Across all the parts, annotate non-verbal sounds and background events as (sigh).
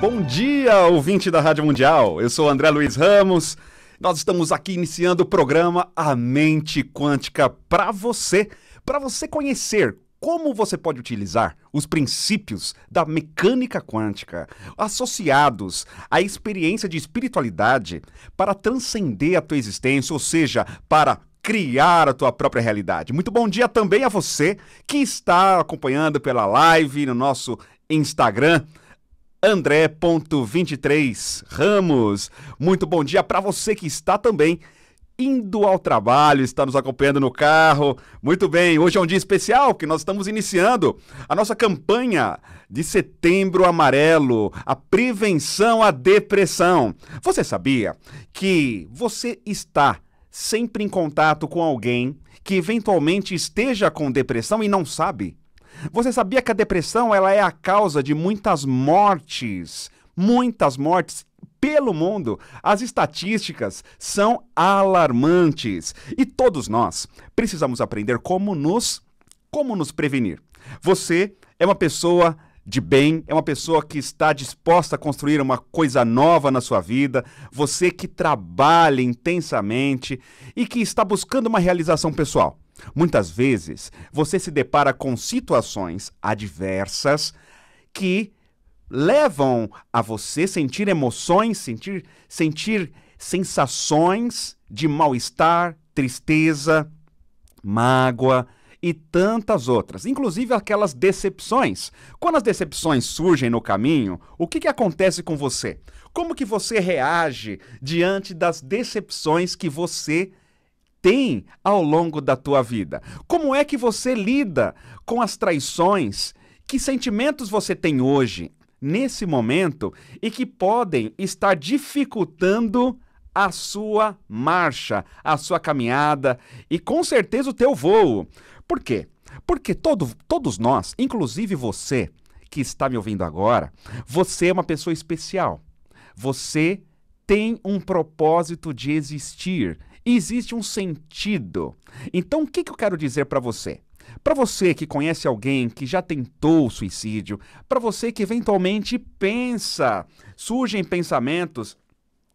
Bom dia, ouvinte da Rádio Mundial. Eu sou André Luiz Ramos. Nós estamos aqui iniciando o programa A Mente Quântica para você, para você conhecer como você pode utilizar os princípios da mecânica quântica associados à experiência de espiritualidade para transcender a tua existência, ou seja, para criar a tua própria realidade. Muito bom dia também a você que está acompanhando pela live no nosso Instagram. André.23 Ramos. Muito bom dia para você que está também indo ao trabalho, está nos acompanhando no carro. Muito bem, hoje é um dia especial que nós estamos iniciando a nossa campanha de Setembro Amarelo, a prevenção à depressão. Você sabia que você está sempre em contato com alguém que eventualmente esteja com depressão e não sabe? Você sabia que a depressão ela é a causa de muitas mortes, muitas mortes pelo mundo. As estatísticas são alarmantes e todos nós precisamos aprender como nos como nos prevenir. Você é uma pessoa de bem, é uma pessoa que está disposta a construir uma coisa nova na sua vida, você que trabalha intensamente e que está buscando uma realização pessoal. Muitas vezes você se depara com situações adversas que levam a você sentir emoções, sentir, sentir sensações de mal-estar, tristeza, mágoa e tantas outras, inclusive aquelas decepções. Quando as decepções surgem no caminho, o que, que acontece com você? Como que você reage diante das decepções que você tem ao longo da tua vida? Como é que você lida com as traições? Que sentimentos você tem hoje, nesse momento, e que podem estar dificultando a sua marcha, a sua caminhada e com certeza o teu voo? Por quê? Porque todo, todos nós, inclusive você que está me ouvindo agora, você é uma pessoa especial. Você tem um propósito de existir existe um sentido. Então, o que, que eu quero dizer para você? Para você que conhece alguém que já tentou suicídio, para você que eventualmente pensa, surgem pensamentos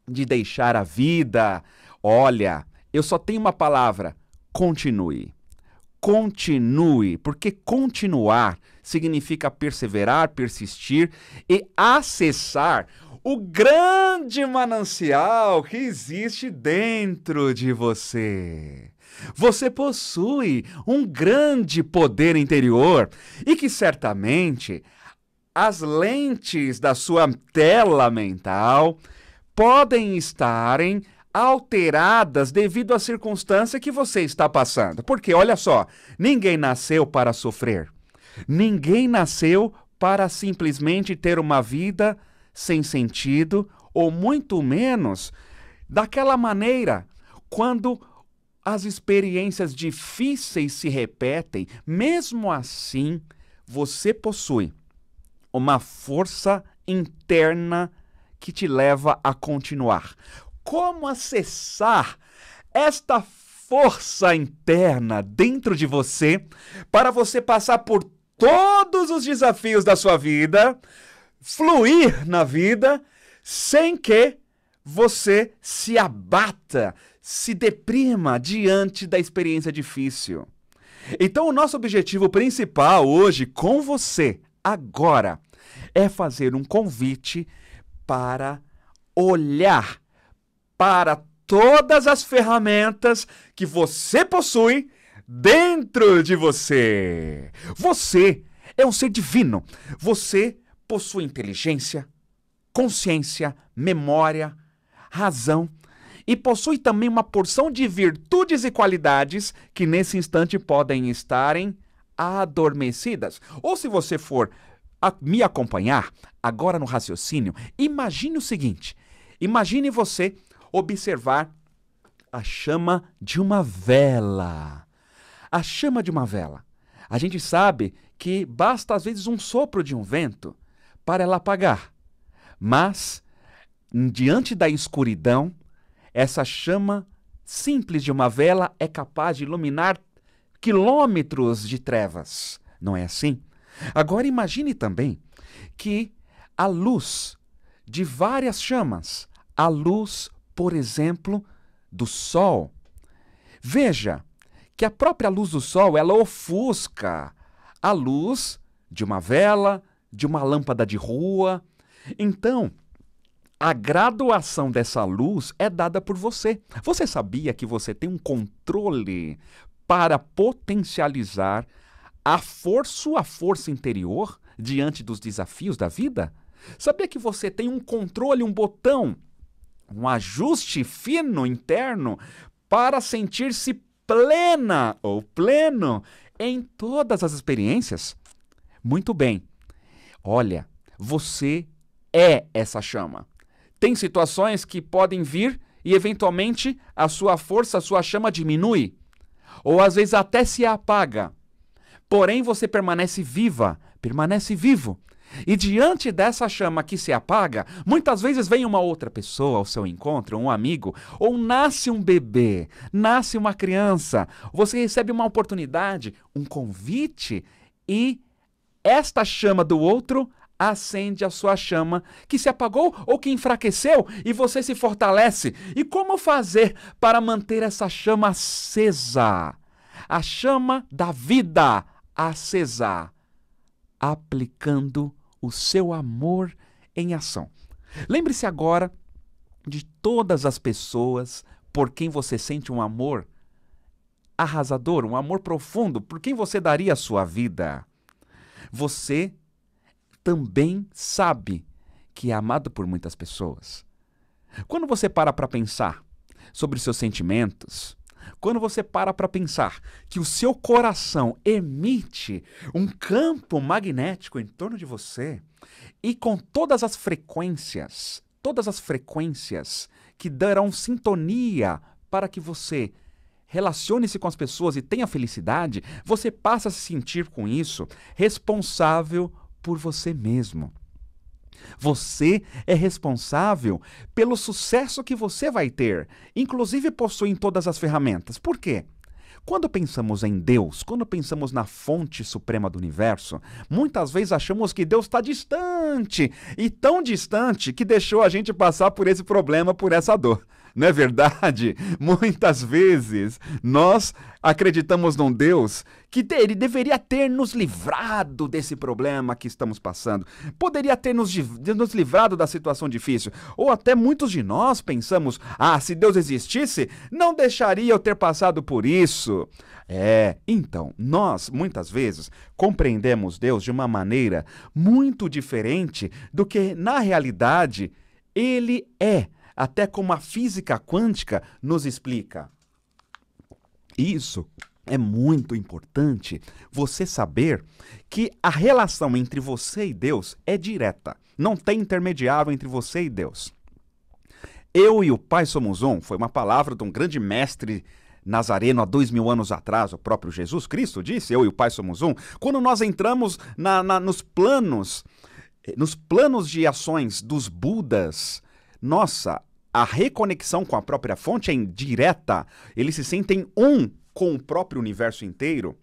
de deixar a vida, olha, eu só tenho uma palavra: continue. Continue, porque continuar significa perseverar, persistir e acessar o grande manancial que existe dentro de você. Você possui um grande poder interior e que certamente as lentes da sua tela mental podem estarem alteradas devido à circunstância que você está passando. Porque olha só, ninguém nasceu para sofrer. Ninguém nasceu para simplesmente ter uma vida sem sentido ou muito menos daquela maneira quando as experiências difíceis se repetem, mesmo assim, você possui uma força interna que te leva a continuar. Como acessar esta força interna dentro de você para você passar por todos os desafios da sua vida? fluir na vida sem que você se abata, se deprima diante da experiência difícil. Então, o nosso objetivo principal hoje com você, agora, é fazer um convite para olhar para todas as ferramentas que você possui dentro de você. Você é um ser divino. Você possui inteligência, consciência, memória, razão e possui também uma porção de virtudes e qualidades que nesse instante podem estarem adormecidas. Ou se você for me acompanhar agora no raciocínio, imagine o seguinte: imagine você observar a chama de uma vela. A chama de uma vela. A gente sabe que basta às vezes um sopro de um vento para ela apagar. Mas, diante da escuridão, essa chama simples de uma vela é capaz de iluminar quilômetros de trevas. Não é assim? Agora imagine também que a luz de várias chamas, a luz, por exemplo, do sol. Veja que a própria luz do sol, ela ofusca a luz de uma vela, de uma lâmpada de rua. Então, a graduação dessa luz é dada por você. Você sabia que você tem um controle para potencializar a força, a força interior diante dos desafios da vida? Sabia que você tem um controle, um botão, um ajuste fino interno para sentir-se plena ou pleno em todas as experiências? Muito bem. Olha, você é essa chama. Tem situações que podem vir e eventualmente a sua força, a sua chama diminui, ou às vezes até se apaga. Porém, você permanece viva, permanece vivo. E diante dessa chama que se apaga, muitas vezes vem uma outra pessoa ao seu encontro, um amigo, ou nasce um bebê, nasce uma criança, você recebe uma oportunidade, um convite e esta chama do outro acende a sua chama que se apagou ou que enfraqueceu e você se fortalece. E como fazer para manter essa chama acesa? A chama da vida acesa, aplicando o seu amor em ação. Lembre-se agora de todas as pessoas por quem você sente um amor arrasador, um amor profundo, por quem você daria a sua vida. Você também sabe que é amado por muitas pessoas. Quando você para para pensar sobre os seus sentimentos, quando você para para pensar que o seu coração emite um campo magnético em torno de você e com todas as frequências, todas as frequências que darão sintonia para que você relacione-se com as pessoas e tenha felicidade, você passa a se sentir com isso responsável por você mesmo. Você é responsável pelo sucesso que você vai ter, inclusive em todas as ferramentas. Por quê? Quando pensamos em Deus, quando pensamos na fonte suprema do universo, muitas vezes achamos que Deus está distante e tão distante que deixou a gente passar por esse problema, por essa dor. Não é verdade? (laughs) Muitas vezes nós acreditamos num Deus que ter, deveria ter nos livrado desse problema que estamos passando, poderia ter nos, nos livrado da situação difícil. Ou até muitos de nós pensamos: ah, se Deus existisse, não deixaria eu ter passado por isso. É, então, nós muitas vezes compreendemos Deus de uma maneira muito diferente do que, na realidade, ele é até como a física quântica nos explica. Isso é muito importante você saber que a relação entre você e Deus é direta. Não tem intermediário entre você e Deus. Eu e o Pai somos um foi uma palavra de um grande mestre Nazareno há dois mil anos atrás, o próprio Jesus Cristo disse, eu e o Pai somos um, quando nós entramos na, na, nos planos, eh, nos planos de ações dos Budas, nossa, a reconexão com a própria fonte é indireta. Eles se sentem um com o próprio universo inteiro.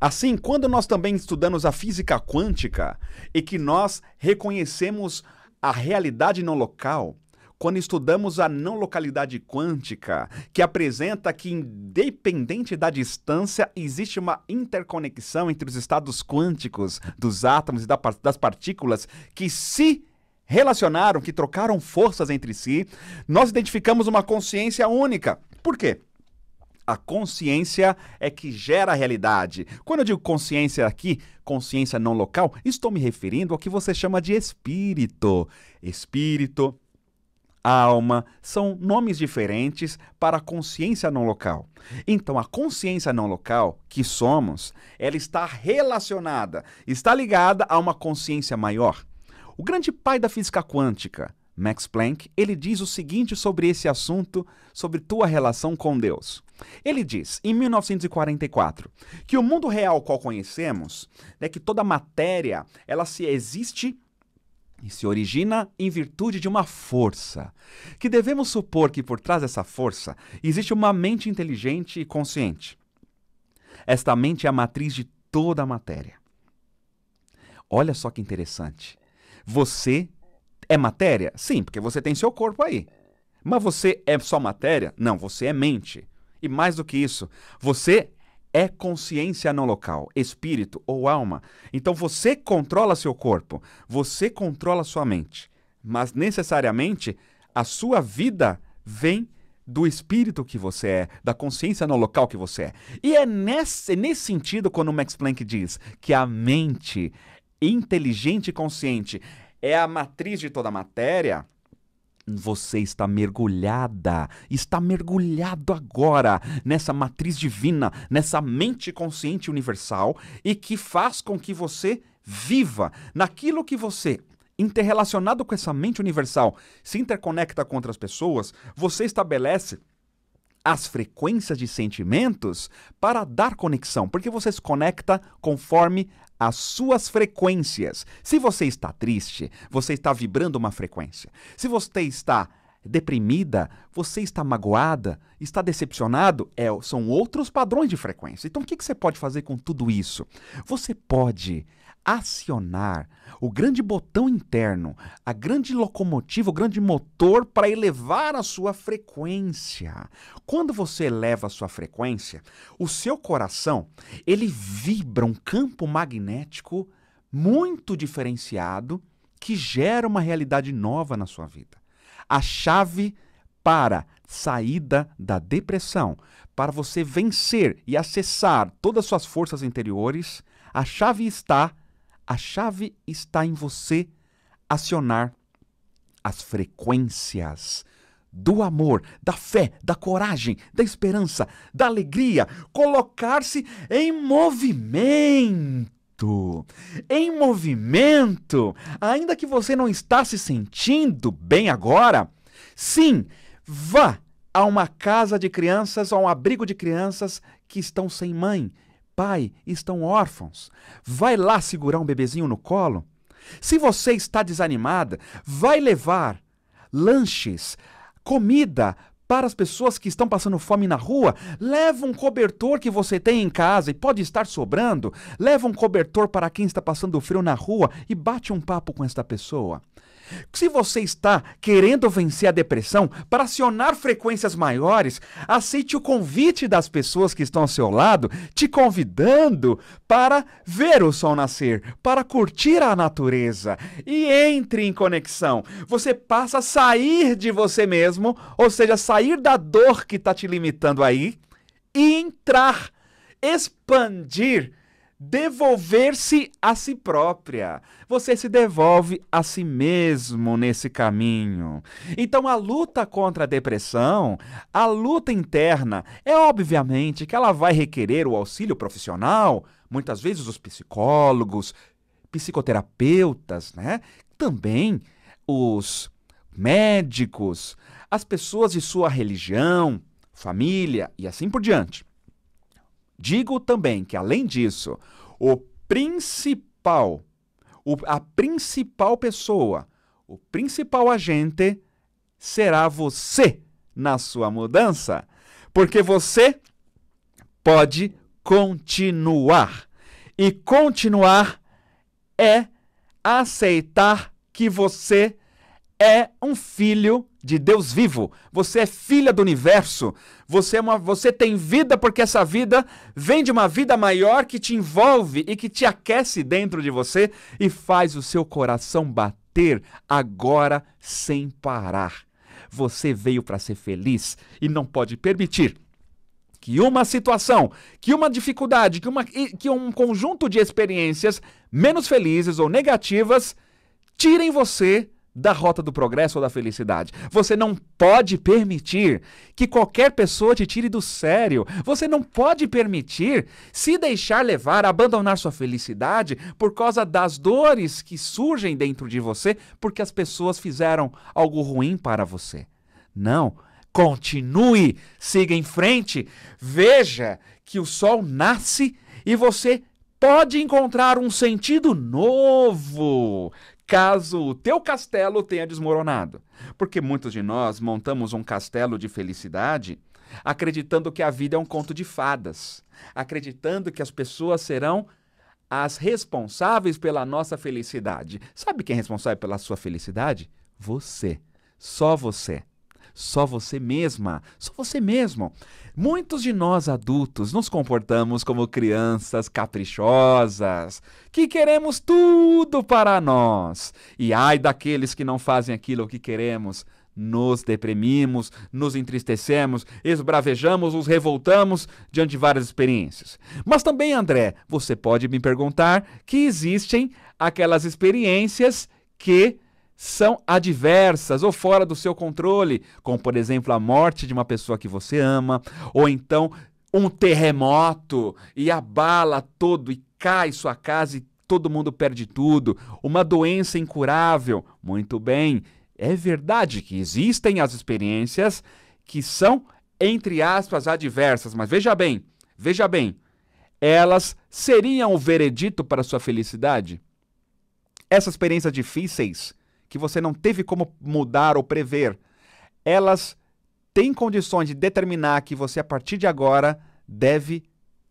Assim, quando nós também estudamos a física quântica e que nós reconhecemos a realidade não local, quando estudamos a não localidade quântica, que apresenta que, independente da distância, existe uma interconexão entre os estados quânticos dos átomos e das partículas que se relacionaram, que trocaram forças entre si, nós identificamos uma consciência única. Por quê? A consciência é que gera a realidade. Quando eu digo consciência aqui, consciência não local, estou me referindo ao que você chama de espírito. Espírito, alma, são nomes diferentes para a consciência não local. Então, a consciência não local que somos, ela está relacionada, está ligada a uma consciência maior. O grande pai da física quântica, Max Planck, ele diz o seguinte sobre esse assunto, sobre tua relação com Deus. Ele diz, em 1944, que o mundo real qual conhecemos, é que toda matéria, ela se existe e se origina em virtude de uma força, que devemos supor que por trás dessa força existe uma mente inteligente e consciente. Esta mente é a matriz de toda a matéria. Olha só que interessante. Você é matéria? Sim, porque você tem seu corpo aí. Mas você é só matéria? Não, você é mente. E mais do que isso, você é consciência não local, espírito ou alma. Então você controla seu corpo, você controla sua mente. Mas necessariamente a sua vida vem do espírito que você é, da consciência no local que você é. E é nesse, nesse sentido quando o Max Planck diz que a mente inteligente e consciente é a matriz de toda a matéria, você está mergulhada, está mergulhado agora nessa matriz divina, nessa mente consciente universal e que faz com que você viva naquilo que você interrelacionado com essa mente universal se interconecta com outras pessoas, você estabelece as frequências de sentimentos para dar conexão, porque você se conecta conforme as suas frequências. Se você está triste, você está vibrando uma frequência. Se você está deprimida, você está magoada, está decepcionado, é, são outros padrões de frequência. Então, o que, que você pode fazer com tudo isso? Você pode acionar o grande botão interno, a grande locomotiva, o grande motor para elevar a sua frequência. Quando você eleva a sua frequência, o seu coração, ele vibra um campo magnético muito diferenciado que gera uma realidade nova na sua vida a chave para saída da depressão, para você vencer e acessar todas as suas forças interiores, a chave está a chave está em você acionar as frequências do amor, da fé, da coragem, da esperança, da alegria, colocar-se em movimento movimento. Em movimento, ainda que você não está se sentindo bem agora, sim, vá a uma casa de crianças ou um abrigo de crianças que estão sem mãe, pai, estão órfãos. Vai lá segurar um bebezinho no colo. Se você está desanimada, vai levar lanches, comida para as pessoas que estão passando fome na rua, leva um cobertor que você tem em casa e pode estar sobrando, leva um cobertor para quem está passando frio na rua e bate um papo com esta pessoa. Se você está querendo vencer a depressão para acionar frequências maiores, aceite o convite das pessoas que estão ao seu lado, te convidando para ver o sol nascer, para curtir a natureza e entre em conexão. Você passa a sair de você mesmo, ou seja, sair da dor que está te limitando aí e entrar, expandir devolver-se a si própria. Você se devolve a si mesmo nesse caminho. Então, a luta contra a depressão, a luta interna, é obviamente que ela vai requerer o auxílio profissional, muitas vezes os psicólogos, psicoterapeutas, né? Também os médicos, as pessoas de sua religião, família e assim por diante. Digo também que, além disso, o principal, o, a principal pessoa, o principal agente será você na sua mudança, porque você pode continuar. E continuar é aceitar que você é um filho de Deus vivo. Você é filha do universo. Você, é uma, você tem vida porque essa vida vem de uma vida maior que te envolve e que te aquece dentro de você e faz o seu coração bater agora sem parar. Você veio para ser feliz e não pode permitir que uma situação, que uma dificuldade, que, uma, que um conjunto de experiências menos felizes ou negativas tirem você da rota do progresso ou da felicidade. Você não pode permitir que qualquer pessoa te tire do sério. Você não pode permitir se deixar levar, abandonar sua felicidade por causa das dores que surgem dentro de você porque as pessoas fizeram algo ruim para você. Não. Continue, siga em frente, veja que o sol nasce e você pode encontrar um sentido novo caso o teu castelo tenha desmoronado. Porque muitos de nós montamos um castelo de felicidade acreditando que a vida é um conto de fadas, acreditando que as pessoas serão as responsáveis pela nossa felicidade. Sabe quem é responsável pela sua felicidade? Você. Só você só você mesma, só você mesmo. Muitos de nós adultos nos comportamos como crianças caprichosas, que queremos tudo para nós. E ai daqueles que não fazem aquilo que queremos nos deprimimos, nos entristecemos, esbravejamos, nos revoltamos diante de várias experiências. Mas também, André, você pode me perguntar que existem aquelas experiências que são adversas ou fora do seu controle, como por exemplo a morte de uma pessoa que você ama, ou então um terremoto e abala todo e cai sua casa e todo mundo perde tudo, uma doença incurável. Muito bem, é verdade que existem as experiências que são, entre aspas, adversas, mas veja bem, veja bem, elas seriam o veredito para sua felicidade? Essas experiências difíceis que você não teve como mudar ou prever, elas têm condições de determinar que você, a partir de agora, deve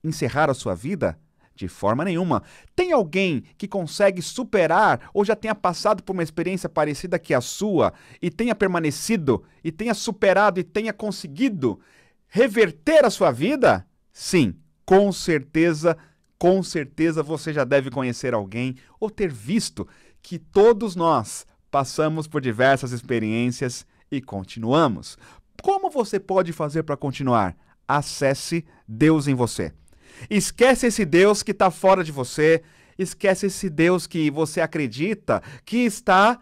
encerrar a sua vida? De forma nenhuma. Tem alguém que consegue superar ou já tenha passado por uma experiência parecida que a sua e tenha permanecido, e tenha superado e tenha conseguido reverter a sua vida? Sim, com certeza, com certeza você já deve conhecer alguém ou ter visto que todos nós Passamos por diversas experiências e continuamos. Como você pode fazer para continuar? Acesse Deus em você. Esquece esse Deus que está fora de você. Esquece esse Deus que você acredita que está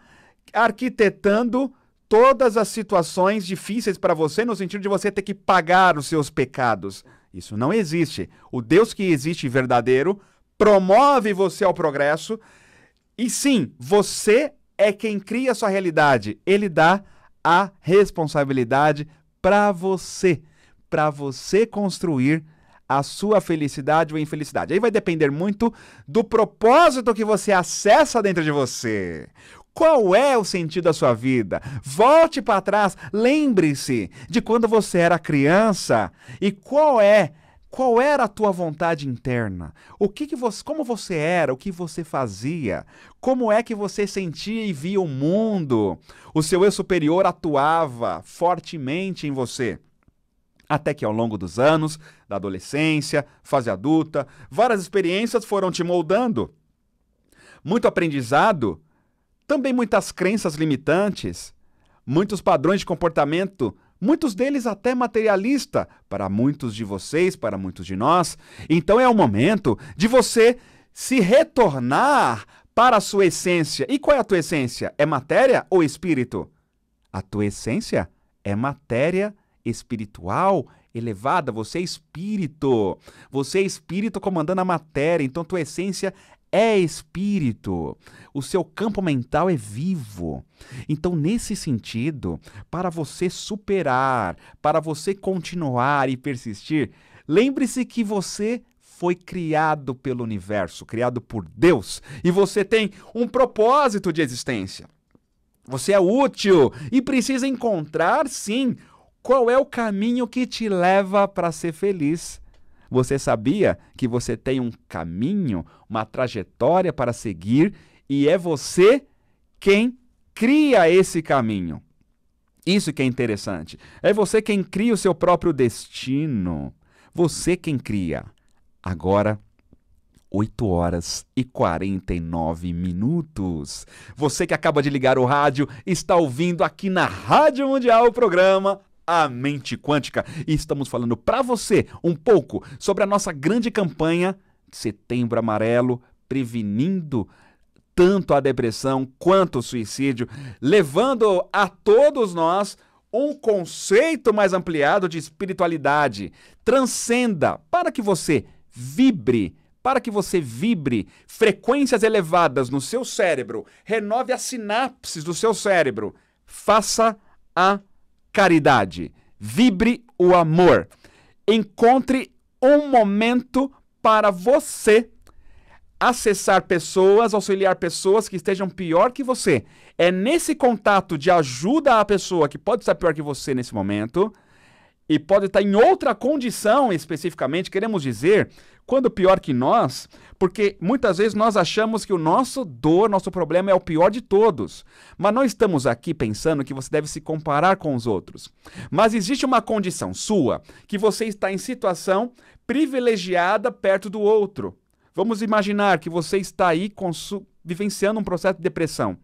arquitetando todas as situações difíceis para você, no sentido de você ter que pagar os seus pecados. Isso não existe. O Deus que existe verdadeiro promove você ao progresso. E sim, você é quem cria a sua realidade. Ele dá a responsabilidade para você, para você construir a sua felicidade ou infelicidade. Aí vai depender muito do propósito que você acessa dentro de você. Qual é o sentido da sua vida? Volte para trás, lembre-se de quando você era criança e qual é qual era a tua vontade interna? O que, que você, como você era? O que você fazia? Como é que você sentia e via o mundo? O seu eu superior atuava fortemente em você até que ao longo dos anos, da adolescência, fase adulta, várias experiências foram te moldando. Muito aprendizado, também muitas crenças limitantes, muitos padrões de comportamento muitos deles até materialista, para muitos de vocês, para muitos de nós. Então é o momento de você se retornar para a sua essência. E qual é a tua essência? É matéria ou espírito? A tua essência é matéria espiritual elevada, você é espírito. Você é espírito comandando a matéria, então tua essência é espírito, o seu campo mental é vivo. Então, nesse sentido, para você superar, para você continuar e persistir, lembre-se que você foi criado pelo universo, criado por Deus, e você tem um propósito de existência. Você é útil e precisa encontrar, sim, qual é o caminho que te leva para ser feliz você sabia que você tem um caminho, uma trajetória para seguir e é você quem cria esse caminho? Isso que é interessante. É você quem cria o seu próprio destino. Você quem cria. Agora, 8 horas e 49 minutos. Você que acaba de ligar o rádio está ouvindo aqui na Rádio Mundial o programa a mente quântica. E estamos falando para você um pouco sobre a nossa grande campanha Setembro Amarelo, prevenindo tanto a depressão quanto o suicídio, levando a todos nós um conceito mais ampliado de espiritualidade. Transcenda para que você vibre para que você vibre frequências elevadas no seu cérebro, renove as sinapses do seu cérebro. Faça a caridade, vibre o amor. Encontre um momento para você acessar pessoas, auxiliar pessoas que estejam pior que você. É nesse contato de ajuda à pessoa que pode estar pior que você nesse momento e pode estar em outra condição especificamente, queremos dizer, quando pior que nós, porque muitas vezes nós achamos que o nosso dor, nosso problema é o pior de todos. Mas não estamos aqui pensando que você deve se comparar com os outros. Mas existe uma condição sua que você está em situação privilegiada perto do outro. Vamos imaginar que você está aí vivenciando um processo de depressão.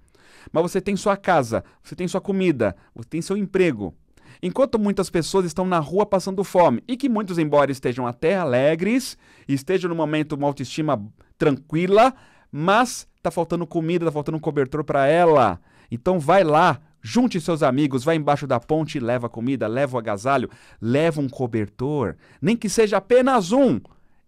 Mas você tem sua casa, você tem sua comida, você tem seu emprego, enquanto muitas pessoas estão na rua passando fome e que muitos, embora estejam até alegres, estejam no momento uma autoestima tranquila, mas tá faltando comida, tá faltando um cobertor para ela. Então vai lá, junte seus amigos, vai embaixo da ponte e leva comida, leva o agasalho, leva um cobertor, nem que seja apenas um.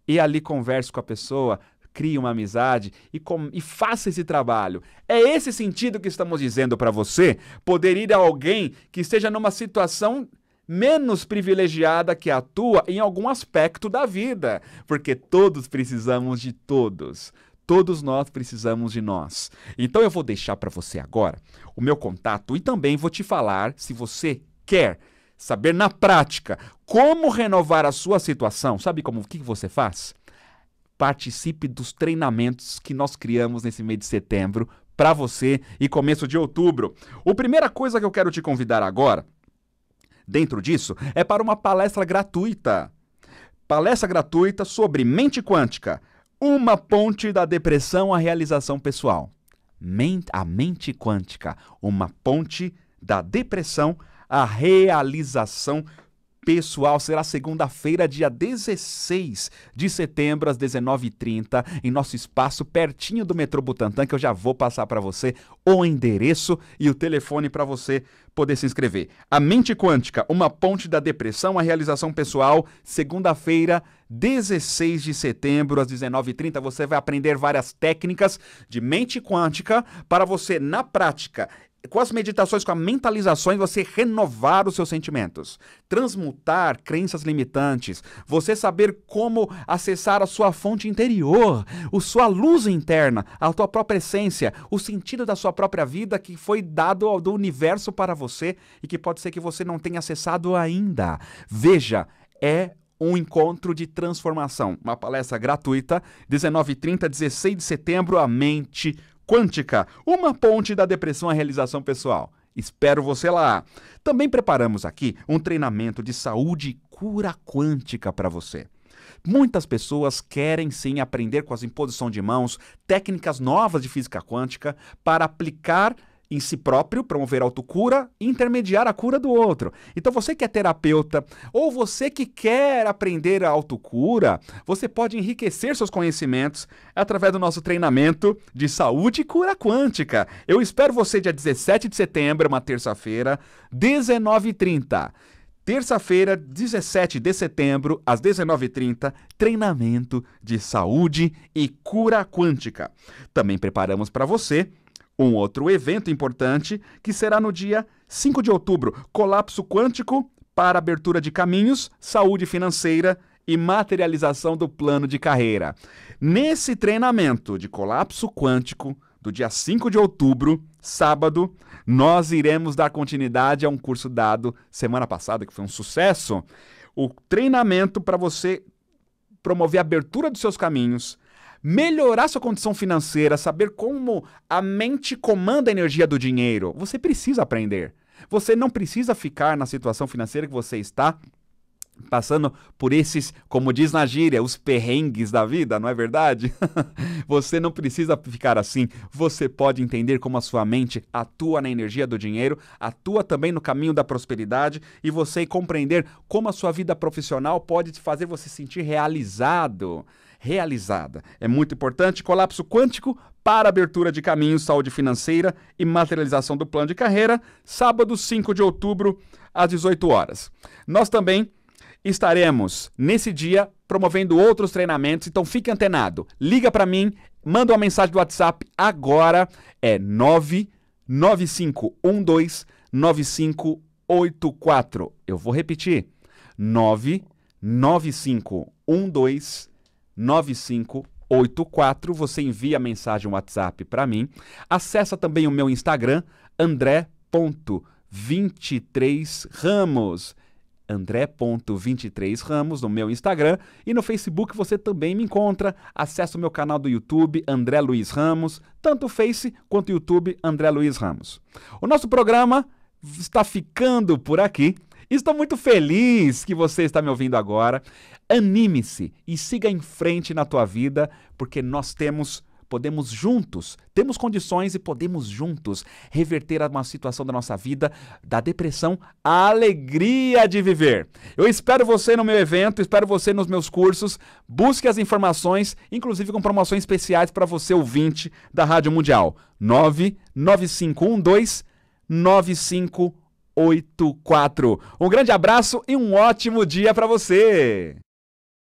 E ali converse com a pessoa, crie uma amizade e, com, e faça esse trabalho. É esse sentido que estamos dizendo para você poder ir a alguém que esteja numa situação menos privilegiada que a tua em algum aspecto da vida, porque todos precisamos de todos. Todos nós precisamos de nós. Então eu vou deixar para você agora o meu contato e também vou te falar se você quer saber na prática como renovar a sua situação. Sabe como o que você faz? participe dos treinamentos que nós criamos nesse mês de setembro para você e começo de outubro. A primeira coisa que eu quero te convidar agora, dentro disso, é para uma palestra gratuita. Palestra gratuita sobre mente quântica, uma ponte da depressão à realização pessoal. Mente, a mente quântica, uma ponte da depressão à realização pessoal pessoal será segunda-feira, dia 16 de setembro, às 19h30, em nosso espaço pertinho do metrô Butantã, que eu já vou passar para você o endereço e o telefone para você poder se inscrever. A Mente Quântica, uma ponte da depressão, a realização pessoal, segunda-feira, 16 de setembro, às 19h30. Você vai aprender várias técnicas de mente quântica para você, na prática, com as meditações, com a mentalizações, você renovar os seus sentimentos, transmutar crenças limitantes, você saber como acessar a sua fonte interior, a sua luz interna, a tua própria essência, o sentido da sua própria vida que foi dado ao do universo para você e que pode ser que você não tenha acessado ainda. Veja, é um encontro de transformação, uma palestra gratuita, 19h30, 16 de setembro, a mente Quântica, uma ponte da depressão à realização pessoal. Espero você lá. Também preparamos aqui um treinamento de saúde e cura quântica para você. Muitas pessoas querem sim aprender com as imposições de mãos, técnicas novas de física quântica para aplicar em si próprio, promover autocura e intermediar a cura do outro. Então você que é terapeuta ou você que quer aprender a autocura, você pode enriquecer seus conhecimentos através do nosso treinamento de saúde e cura quântica. Eu espero você dia 17 de setembro, uma terça-feira, 19h30. Terça-feira, 17 de setembro, às 19h30, treinamento de saúde e cura quântica. Também preparamos para você um outro evento importante que será no dia 5 de outubro, colapso quântico para abertura de caminhos, saúde financeira e materialização do plano de carreira. Nesse treinamento de colapso quântico do dia 5 de outubro, sábado, nós iremos dar continuidade a um curso dado semana passada que foi um sucesso, o treinamento para você promover a abertura dos seus caminhos, melhorar sua condição financeira, saber como a mente comanda a energia do dinheiro, você precisa aprender. Você não precisa ficar na situação financeira que você está passando por esses, como diz na gíria, os perrengues da vida, não é verdade? (laughs) você não precisa ficar assim. Você pode entender como a sua mente atua na energia do dinheiro, atua também no caminho da prosperidade e você compreender como a sua vida profissional pode te fazer você sentir realizado realizada. É muito importante colapso quântico para abertura de caminhos, saúde financeira e materialização do plano de carreira, sábado 5 de outubro, às 18 horas. Nós também estaremos nesse dia promovendo outros treinamentos, então fique antenado. Liga para mim, manda uma mensagem do WhatsApp agora, é 995129584. Eu vou repetir. 99512 9584. Você envia a mensagem WhatsApp para mim. Acessa também o meu Instagram, andré.23ramos. André.23ramos no meu Instagram e no Facebook você também me encontra. Acesse o meu canal do YouTube, André Luiz Ramos, tanto o Face quanto o YouTube, André Luiz Ramos. O nosso programa está ficando por aqui. Estou muito feliz que você está me ouvindo agora. Anime-se e siga em frente na tua vida, porque nós temos podemos juntos, temos condições e podemos juntos reverter uma situação da nossa vida, da depressão, à alegria de viver. Eu espero você no meu evento, espero você nos meus cursos. Busque as informações, inclusive com promoções especiais para você ouvinte da Rádio Mundial. 99512 95 84. Um grande abraço e um ótimo dia para você!